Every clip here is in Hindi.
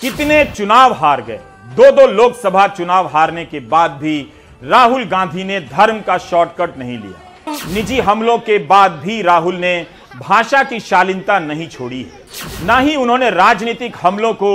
कितने चुनाव हार गए दो दो लोकसभा चुनाव हारने के बाद भी राहुल गांधी ने धर्म का शॉर्टकट नहीं लिया निजी हमलों के बाद भी राहुल ने भाषा की शालीनता नहीं छोड़ी है ना ही उन्होंने राजनीतिक हमलों को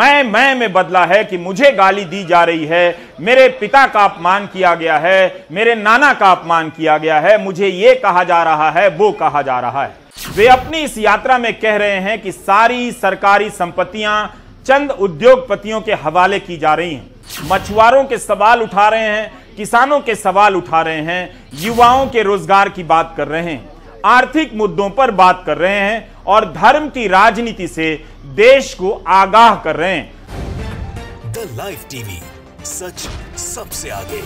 मैं मैं में बदला है कि मुझे गाली दी जा रही है मेरे पिता का अपमान किया गया है मेरे नाना का अपमान किया गया है मुझे ये कहा जा रहा है वो कहा जा रहा है वे अपनी इस यात्रा में कह रहे हैं कि सारी सरकारी संपत्तियां चंद उद्योगपतियों के हवाले की जा रही हैं मछुआरों के सवाल उठा रहे हैं किसानों के सवाल उठा रहे हैं युवाओं के रोजगार की बात कर रहे हैं आर्थिक मुद्दों पर बात कर रहे हैं और धर्म की राजनीति से देश को आगाह कर रहे हैं द लाइव टीवी सच सबसे आगे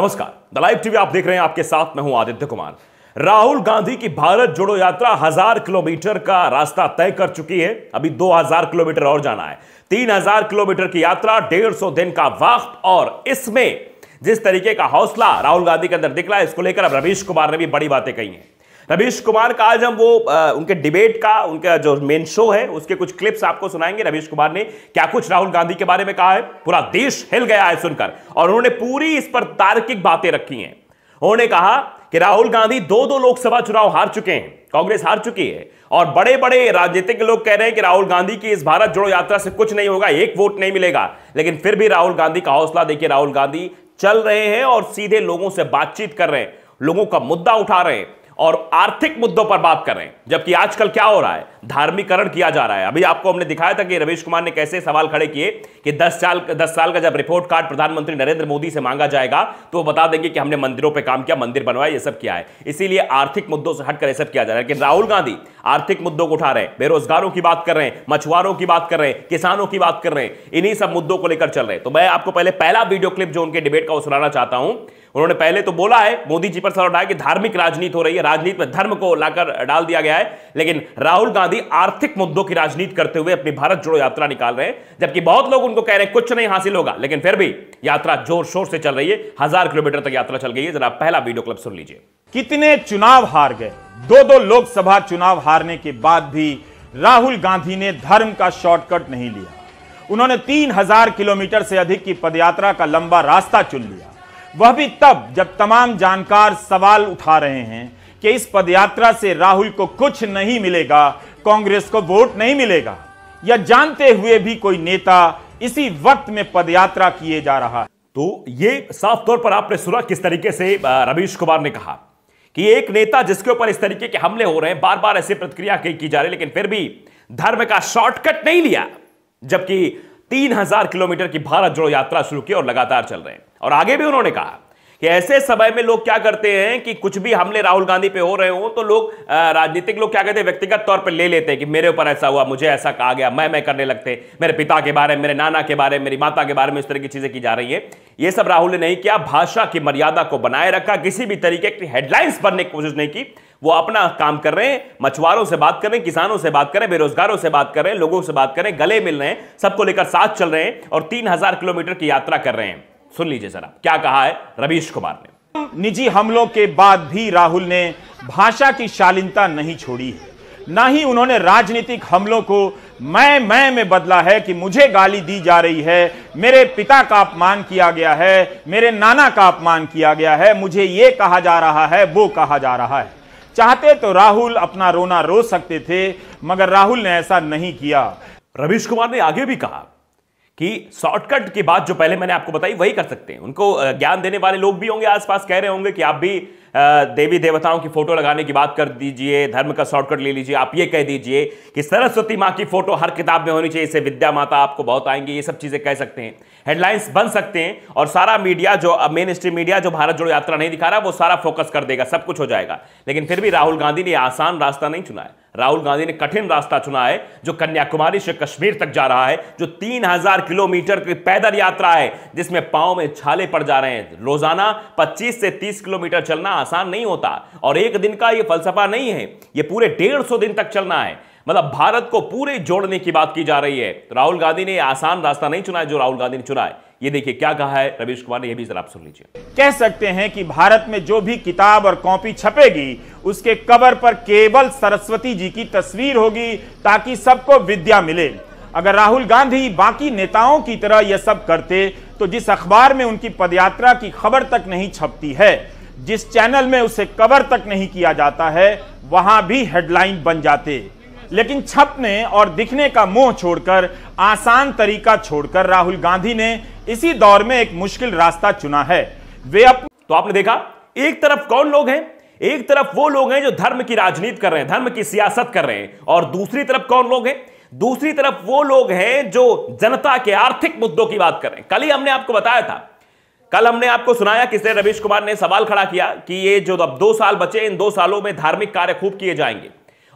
नमस्कार द लाइव टीवी आप देख रहे हैं आपके साथ मैं हूं आदित्य कुमार राहुल गांधी की भारत जोड़ो यात्रा हजार किलोमीटर का रास्ता तय कर चुकी है अभी 2000 किलोमीटर और जाना है 3000 किलोमीटर की यात्रा 150 दिन का वक्त और इसमें जिस तरीके का हौसला राहुल गांधी के अंदर दिख रहा है इसको लेकर अब रवीश कुमार ने भी बड़ी बातें कही हैं रवीश कुमार का आज हम वो आ, उनके डिबेट का उनका जो मेन शो है उसके कुछ क्लिप्स आपको सुनाएंगे रवीश कुमार ने क्या कुछ राहुल गांधी के बारे में कहा है पूरा देश हिल गया है सुनकर और उन्होंने पूरी इस पर तार्किक बातें रखी हैं उन्होंने कहा कि राहुल गांधी दो दो लोकसभा चुनाव हार चुके हैं कांग्रेस हार चुकी है और बड़े बड़े राजनीतिक लोग कह रहे हैं कि राहुल गांधी की इस भारत जोड़ो यात्रा से कुछ नहीं होगा एक वोट नहीं मिलेगा लेकिन फिर भी राहुल गांधी का हौसला देखिए राहुल गांधी चल रहे हैं और सीधे लोगों से बातचीत कर रहे हैं लोगों का मुद्दा उठा रहे हैं और आर्थिक मुद्दों पर बात कर रहे हैं जबकि आजकल क्या हो रहा है धार्मिकरण किया जा रहा है अभी आपको हमने दिखाया था कि रवीश कुमार ने कैसे सवाल खड़े किए कि 10 साल दस साल का जब रिपोर्ट कार्ड प्रधानमंत्री नरेंद्र मोदी से मांगा जाएगा तो वो बता देंगे कि हमने मंदिरों पर काम किया मंदिर बनवाया ये सब किया है इसीलिए आर्थिक मुद्दों से हटकर यह सब किया जा रहा है लेकिन राहुल गांधी आर्थिक मुद्दों को उठा रहे हैं बेरोजगारों की बात कर रहे हैं मछुआरों की बात कर रहे हैं किसानों की बात कर रहे हैं इन्हीं सब मुद्दों को लेकर चल रहे हैं तो मैं आपको पहले पहला वीडियो क्लिप जो उनके डिबेट का वो सुनाना चाहता हूं उन्होंने पहले तो बोला है मोदी जी पर सवाल उठाया कि धार्मिक राजनीति हो रही है राजनीति में धर्म को लाकर डाल दिया गया है लेकिन राहुल गांधी आर्थिक मुद्दों की राजनीति करते हुए अपनी भारत जोड़ो यात्रा निकाल रहे हैं जबकि बहुत लोग उनको कह रहे हैं कुछ नहीं हासिल होगा लेकिन फिर भी यात्रा जोर शोर से चल रही है हजार किलोमीटर तक यात्रा चल गई है जरा पहला वीडियो क्लब सुन लीजिए कितने चुनाव हार गए दो दो लोकसभा चुनाव हारने के बाद भी राहुल गांधी ने धर्म का शॉर्टकट नहीं लिया उन्होंने तीन हजार किलोमीटर से अधिक की पदयात्रा का लंबा रास्ता चुन लिया वह भी तब जब तमाम जानकार सवाल उठा रहे हैं कि इस पदयात्रा से राहुल को कुछ नहीं मिलेगा कांग्रेस को वोट नहीं मिलेगा या जानते हुए भी कोई नेता इसी वक्त में पदयात्रा किए जा रहा है तो ये साफ तौर पर आपने सुना किस तरीके से रवीश कुमार ने कहा कि एक नेता जिसके ऊपर इस तरीके के हमले हो रहे हैं बार बार ऐसी प्रतिक्रिया की जा रही लेकिन फिर भी धर्म का शॉर्टकट नहीं लिया जबकि 3000 किलोमीटर की भारत जोड़ो यात्रा शुरू की और लगातार चल रहे हैं और आगे भी उन्होंने कहा कि ऐसे समय में लोग क्या करते हैं कि कुछ भी हमले राहुल गांधी पे हो रहे हो तो लोग राजनीतिक लोग क्या कहते हैं व्यक्तिगत तौर पर ले लेते हैं कि मेरे ऊपर ऐसा हुआ मुझे ऐसा कहा गया मैं मैं करने लगते मेरे पिता के बारे में मेरे नाना के बारे में मेरी माता के बारे में इस तरह की चीजें की जा रही है ये सब राहुल ने नहीं किया भाषा की मर्यादा को बनाए रखा किसी भी तरीके की हेडलाइंस बनने की कोशिश नहीं की वो अपना काम कर रहे हैं मछुआरों से बात कर रहे हैं किसानों से बात करें बेरोजगारों से बात करें लोगों से बात करें गले मिल रहे हैं सबको लेकर साथ चल रहे हैं और तीन हजार किलोमीटर की यात्रा कर रहे हैं सुन लीजिए आप क्या कहा है रवीश कुमार ने निजी हमलों के बाद भी राहुल ने भाषा की शालीनता नहीं छोड़ी है ना ही उन्होंने राजनीतिक हमलों को मैं मैं में बदला है कि मुझे गाली दी जा रही है मेरे पिता का अपमान किया गया है मेरे नाना का अपमान किया गया है मुझे ये कहा जा रहा है वो कहा जा रहा है चाहते तो राहुल अपना रोना रो सकते थे मगर राहुल ने ऐसा नहीं किया रवीश कुमार ने आगे भी कहा कि शॉर्टकट की बात जो पहले मैंने आपको बताई वही कर सकते हैं उनको ज्ञान देने वाले लोग भी होंगे आसपास कह रहे होंगे कि आप भी देवी देवताओं की फोटो लगाने की बात कर दीजिए धर्म का शॉर्टकट ले लीजिए आप ये कह दीजिए कि सरस्वती माँ की फोटो हर किताब में होनी चाहिए इसे विद्या माता आपको बहुत आएंगे ये सब चीज़ें कह सकते हैं हेडलाइंस बन सकते हैं और सारा मीडिया जो मेन स्ट्रीम मीडिया जो भारत जोड़ो यात्रा नहीं दिखा रहा वो सारा फोकस कर देगा सब कुछ हो जाएगा लेकिन फिर भी राहुल गांधी ने आसान रास्ता नहीं चुना है राहुल गांधी ने कठिन रास्ता चुना है जो कन्याकुमारी से कश्मीर तक जा रहा है जो 3000 किलोमीटर की पैदल यात्रा है जिसमें पांव में छाले पड़ जा रहे हैं रोजाना 25 से 30 किलोमीटर चलना आसान नहीं होता और एक दिन का यह फलसफा नहीं है यह पूरे डेढ़ सौ दिन तक चलना है मतलब भारत को पूरे जोड़ने की बात की जा रही है तो राहुल गांधी ने आसान रास्ता नहीं चुना है जो राहुल गांधी ने चुना है ये देखिए क्या कहा है रवीश कुमार ने यह भी जरा सुन लीजिए कह सकते हैं कि भारत में जो भी किताब और कॉपी छपेगी उसके कवर पर केवल सरस्वती जी की तस्वीर होगी ताकि सबको विद्या मिले अगर राहुल गांधी बाकी नेताओं की तरह यह सब करते तो जिस अखबार में उनकी पदयात्रा की खबर तक नहीं छपती है जिस चैनल में उसे कवर तक नहीं किया जाता है वहां भी हेडलाइन बन जाते लेकिन छपने और दिखने का मोह छोड़कर आसान तरीका छोड़कर राहुल गांधी ने इसी दौर में एक मुश्किल रास्ता चुना है वे अप... तो आपने देखा एक तरफ कौन लोग हैं एक तरफ वो लोग हैं जो धर्म की राजनीति कर रहे हैं धर्म की सियासत कर रहे हैं और दूसरी तरफ कौन लोग हैं दूसरी तरफ वो लोग हैं जो जनता के आर्थिक मुद्दों की बात कर रहे हैं कल ही हमने आपको बताया था कल हमने आपको सुनाया किसने रवीश कुमार ने सवाल खड़ा किया कि ये जो अब दो साल बचे इन दो सालों में धार्मिक कार्य खूब किए जाएंगे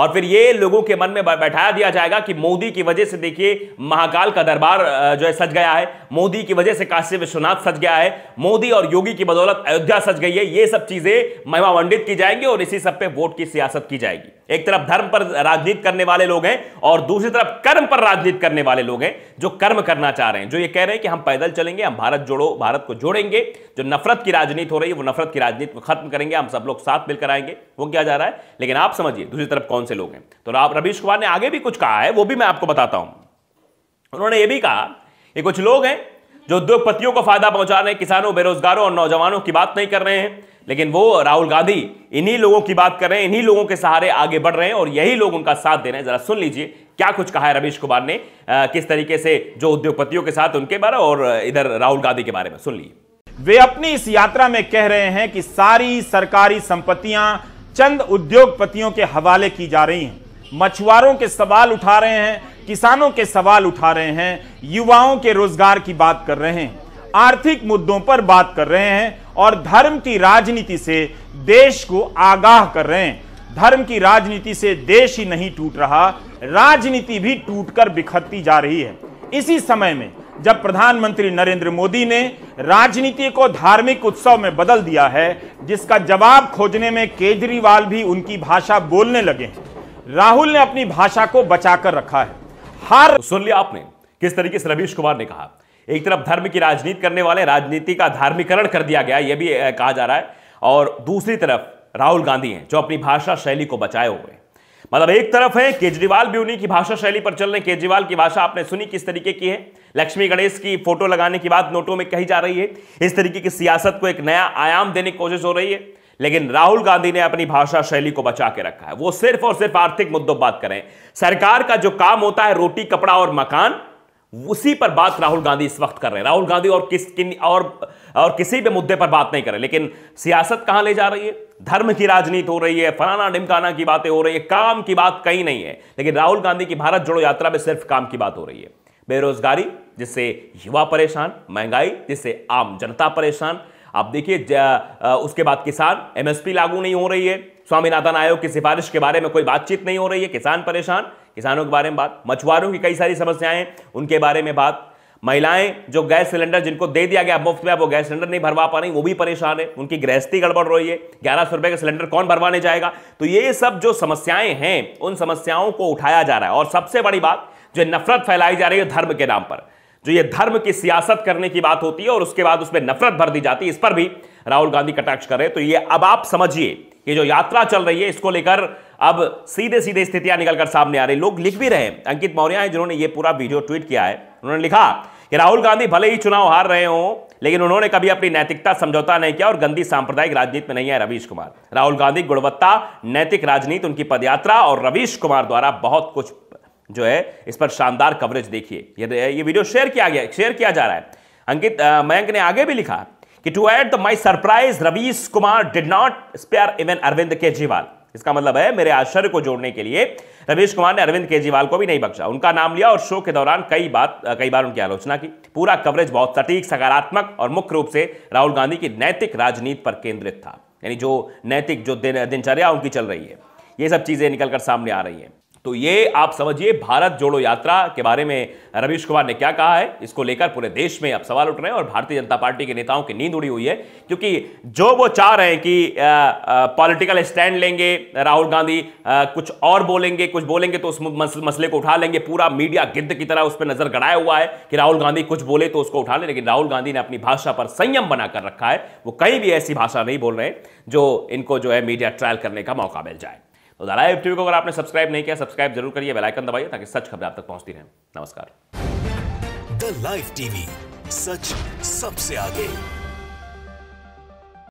और फिर ये लोगों के मन में बैठाया दिया जाएगा कि मोदी की वजह से देखिए महाकाल का दरबार जो है सज गया है मोदी की वजह से काशी विश्वनाथ सज गया है मोदी और योगी की बदौलत अयोध्या सज गई है ये सब चीजें महिमा मंडित की जाएंगी और इसी सब पे वोट की सियासत की जाएगी एक तरफ धर्म पर राजनीति करने वाले लोग हैं और दूसरी तरफ कर्म पर राजनीति करने वाले लोग हैं जो कर्म करना चाह रहे हैं जो ये कह रहे हैं कि हम पैदल चलेंगे हम भारत जोड़ो भारत को जोड़ेंगे जो नफरत की राजनीति हो रही है वो नफरत की राजनीति को खत्म करेंगे हम सब लोग साथ मिलकर आएंगे वो क्या जा रहा है लेकिन आप समझिए दूसरी तरफ कौन से लोग हैं तो आप रवीश कुमार ने आगे भी कुछ कहा है वो भी मैं आपको बताता हूं उन्होंने ये भी कहा कि कुछ लोग हैं जो उद्योगपतियों को फायदा पहुंचा रहे हैं किसानों बेरोजगारों और नौजवानों की बात नहीं कर रहे हैं लेकिन वो राहुल गांधी इन्हीं लोगों की बात कर रहे हैं इन्हीं लोगों के सहारे आगे बढ़ रहे हैं और यही लोग उनका साथ दे रहे हैं जरा सुन लीजिए क्या कुछ कहा है रमेश कुमार ने आ, किस तरीके से जो उद्योगपतियों के साथ उनके बारे और इधर राहुल गांधी के बारे में सुन लीजिए वे अपनी इस यात्रा में कह रहे हैं कि सारी सरकारी संपत्तियां चंद उद्योगपतियों के हवाले की जा रही हैं मछुआरों के सवाल उठा रहे हैं किसानों के सवाल उठा रहे हैं युवाओं के रोजगार की बात कर रहे हैं आर्थिक मुद्दों पर बात कर रहे हैं और धर्म की राजनीति से देश को आगाह कर रहे हैं धर्म की राजनीति से देश ही नहीं टूट रहा राजनीति भी टूटकर बिखरती जा रही है इसी समय में जब प्रधानमंत्री नरेंद्र मोदी ने राजनीति को धार्मिक उत्सव में बदल दिया है जिसका जवाब खोजने में केजरीवाल भी उनकी भाषा बोलने लगे राहुल ने अपनी भाषा को बचाकर रखा है हार सुन लिया आपने किस तरीके से रवीश कुमार ने कहा एक तरफ धर्म की राजनीति करने वाले राजनीति का धार्मिकरण कर दिया गया यह भी कहा जा रहा है और दूसरी तरफ राहुल गांधी हैं जो अपनी भाषा शैली को बचाए हुए मतलब एक तरफ है केजरीवाल भी उन्हीं की भाषा शैली पर चल रहे केजरीवाल की भाषा आपने सुनी किस तरीके की है लक्ष्मी गणेश की फोटो लगाने की बात नोटों में कही जा रही है इस तरीके की सियासत को एक नया आयाम देने की कोशिश हो रही है लेकिन राहुल गांधी ने अपनी भाषा शैली को बचा के रखा है वो सिर्फ और सिर्फ आर्थिक मुद्दों बात करें सरकार का जो काम होता है रोटी कपड़ा और मकान उसी पर बात राहुल गांधी इस वक्त कर रहे हैं राहुल गांधी और किस किन और और किसी भी मुद्दे पर बात नहीं कर रहे लेकिन सियासत कहां ले जा रही है धर्म की राजनीति हो रही है फलाना डिमकाना की बातें हो रही है काम की बात कहीं नहीं है लेकिन राहुल गांधी की भारत जोड़ो यात्रा में सिर्फ काम की बात हो रही है बेरोजगारी जिससे युवा परेशान महंगाई जिससे आम जनता परेशान आप देखिए उसके बाद किसान एमएसपी लागू नहीं हो रही है स्वामीनाथन आयोग की सिफारिश के बारे में कोई बातचीत नहीं हो रही है किसान परेशान किसानों के बारे में बात मछुआरों की कई सारी समस्याएं उनके बारे में बात महिलाएं जो गैस सिलेंडर जिनको दे दिया गया मुफ्त में अब वो गैस सिलेंडर नहीं भरवा पा रही वो भी परेशान है उनकी गृहस्थी गड़बड़ रही है ग्यारह सौ रुपए का सिलेंडर कौन भरवाने जाएगा तो ये सब जो समस्याएं हैं उन समस्याओं को उठाया जा रहा है और सबसे बड़ी बात जो नफरत फैलाई जा रही है धर्म के नाम पर जो ये धर्म की सियासत करने की बात होती है और उसके बाद उसमें नफरत भर दी जाती है इस पर भी राहुल गांधी कटाक्ष कर रहे हैं तो ये अब आप समझिए ये जो यात्रा चल रही है इसको लेकर अब सीधे सीधे स्थितियां निकलकर सामने आ रही लोग लिख भी रहे हैं अंकित मौर्य है जिन्होंने ये पूरा वीडियो ट्वीट किया है उन्होंने लिखा कि राहुल गांधी भले ही चुनाव हार रहे हों लेकिन उन्होंने कभी अपनी नैतिकता समझौता नहीं किया और गंदी सांप्रदायिक राजनीति में नहीं है रवीश कुमार राहुल गांधी गुणवत्ता नैतिक राजनीति उनकी पदयात्रा और रवीश कुमार द्वारा बहुत कुछ जो है इस पर शानदार कवरेज देखिए ये ये वीडियो शेयर किया गया शेयर किया जा रहा है अंकित मयंक ने आगे भी लिखा कि to add the my surprise Ravish Kumar did not spare even Arvind Kejriwal इसका मतलब है मेरे आश्चर्य को जोड़ने के लिए रमेश कुमार ने अरविंद केजरीवाल को भी नहीं बख्शा उनका नाम लिया और शो के दौरान कई बात कई बार उनकी आलोचना की पूरा कवरेज बहुत सटीक सकारात्मक और मुख्य रूप से राहुल गांधी की नैतिक राजनीति पर केंद्रित था यानी जो नैतिक जो दिनचर्या उनकी चल रही है ये सब चीज़ें निकलकर सामने आ रही हैं तो ये आप समझिए भारत जोड़ो यात्रा के बारे में रवीश कुमार ने क्या कहा है इसको लेकर पूरे देश में अब सवाल उठ रहे हैं और भारतीय जनता पार्टी के नेताओं की नींद उड़ी हुई है क्योंकि जो वो चाह रहे हैं कि पॉलिटिकल स्टैंड लेंगे राहुल गांधी आ, कुछ और बोलेंगे कुछ बोलेंगे तो उस मसले को उठा लेंगे पूरा मीडिया गिद्ध की तरह उस पर नजर गड़ाया हुआ है कि राहुल गांधी कुछ बोले तो उसको उठा लें लेकिन राहुल गांधी ने अपनी भाषा पर संयम बनाकर रखा है वो कहीं भी ऐसी भाषा नहीं बोल रहे जो इनको जो है मीडिया ट्रायल करने का मौका मिल जाए तो दालाई टीवी को अगर आपने सब्सक्राइब नहीं किया सब्सक्राइब जरूर करिए बेलाइकन दबाइए ताकि सच खबरें आप तक पहुंचती रहे नमस्कार द लाइव टीवी सच सबसे आगे